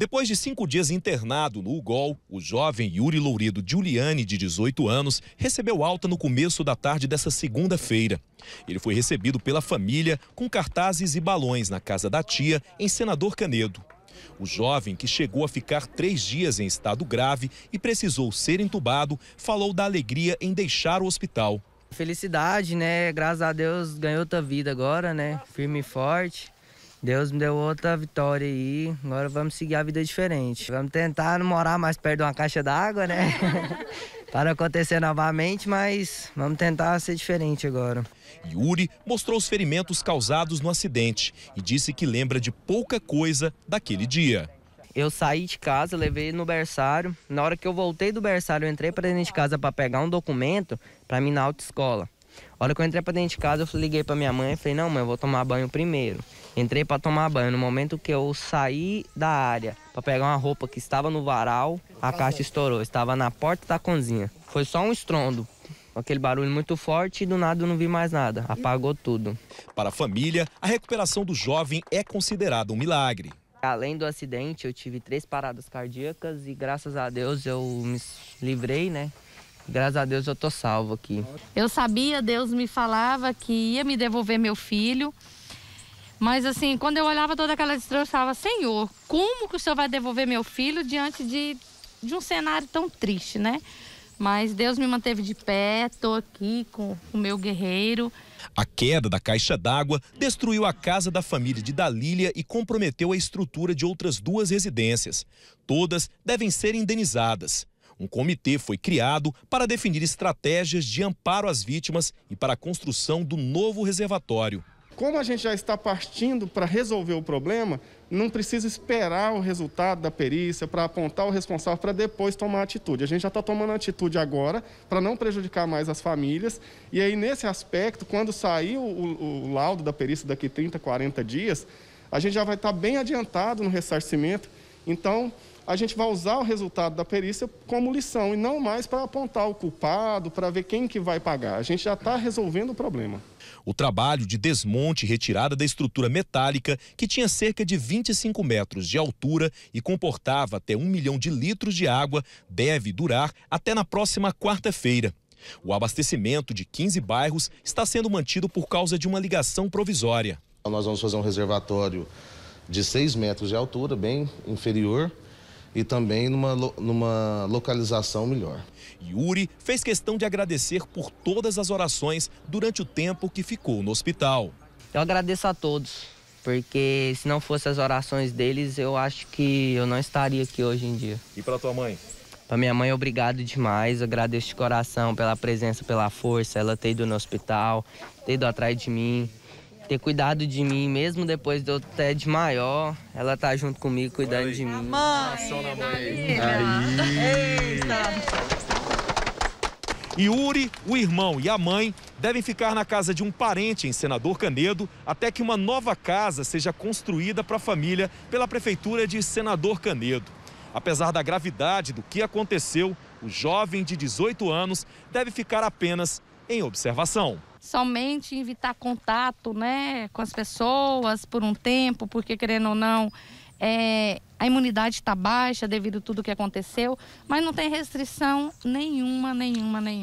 Depois de cinco dias internado no UGOL, o jovem Yuri Lourido Giuliani, de 18 anos, recebeu alta no começo da tarde dessa segunda-feira. Ele foi recebido pela família com cartazes e balões na casa da tia, em Senador Canedo. O jovem, que chegou a ficar três dias em estado grave e precisou ser entubado, falou da alegria em deixar o hospital. Felicidade, né? Graças a Deus ganhou outra vida agora, né? Firme e forte. Deus me deu outra vitória aí. Agora vamos seguir a vida diferente. Vamos tentar não morar mais perto de uma caixa d'água, né? Para acontecer novamente, mas vamos tentar ser diferente agora. Yuri mostrou os ferimentos causados no acidente e disse que lembra de pouca coisa daquele dia. Eu saí de casa, levei ele no berçário. Na hora que eu voltei do berçário, eu entrei para dentro de casa para pegar um documento para mim na autoescola. A hora que eu entrei pra dentro de casa, eu liguei pra minha mãe e falei, não mãe, eu vou tomar banho primeiro. Entrei para tomar banho. No momento que eu saí da área para pegar uma roupa que estava no varal, a caixa estourou. Estava na porta da cozinha. Foi só um estrondo aquele barulho muito forte e do nada eu não vi mais nada, apagou tudo. Para a família, a recuperação do jovem é considerada um milagre. Além do acidente, eu tive três paradas cardíacas e graças a Deus eu me livrei, né? Graças a Deus eu tô salvo aqui. Eu sabia, Deus me falava que ia me devolver meu filho. Mas assim, quando eu olhava toda aquela destruição, eu falava, Senhor, como que o Senhor vai devolver meu filho diante de, de um cenário tão triste, né? Mas Deus me manteve de pé, tô aqui com o meu guerreiro. A queda da caixa d'água destruiu a casa da família de Dalília e comprometeu a estrutura de outras duas residências. Todas devem ser indenizadas. Um comitê foi criado para definir estratégias de amparo às vítimas e para a construção do novo reservatório. Como a gente já está partindo para resolver o problema, não precisa esperar o resultado da perícia para apontar o responsável para depois tomar atitude. A gente já está tomando atitude agora para não prejudicar mais as famílias. E aí, nesse aspecto, quando sair o, o, o laudo da perícia daqui 30, 40 dias, a gente já vai estar bem adiantado no ressarcimento. Então, a gente vai usar o resultado da perícia como lição e não mais para apontar o culpado, para ver quem que vai pagar. A gente já está resolvendo o problema. O trabalho de desmonte e retirada da estrutura metálica, que tinha cerca de 25 metros de altura e comportava até um milhão de litros de água, deve durar até na próxima quarta-feira. O abastecimento de 15 bairros está sendo mantido por causa de uma ligação provisória. Nós vamos fazer um reservatório de 6 metros de altura, bem inferior, e também numa, numa localização melhor. Yuri fez questão de agradecer por todas as orações durante o tempo que ficou no hospital. Eu agradeço a todos, porque se não fossem as orações deles, eu acho que eu não estaria aqui hoje em dia. E para tua mãe? Para minha mãe, obrigado demais. Agradeço de coração pela presença, pela força, ela ter ido no hospital, ter ido atrás de mim ter cuidado de mim, mesmo depois de eu ter de maior, ela tá junto comigo cuidando Oi. de mim. E Yuri, o irmão e a mãe devem ficar na casa de um parente em Senador Canedo até que uma nova casa seja construída para a família pela Prefeitura de Senador Canedo. Apesar da gravidade do que aconteceu, o jovem de 18 anos deve ficar apenas em observação. Somente evitar contato né, com as pessoas por um tempo, porque querendo ou não, é, a imunidade está baixa devido a tudo que aconteceu, mas não tem restrição nenhuma, nenhuma, nenhuma.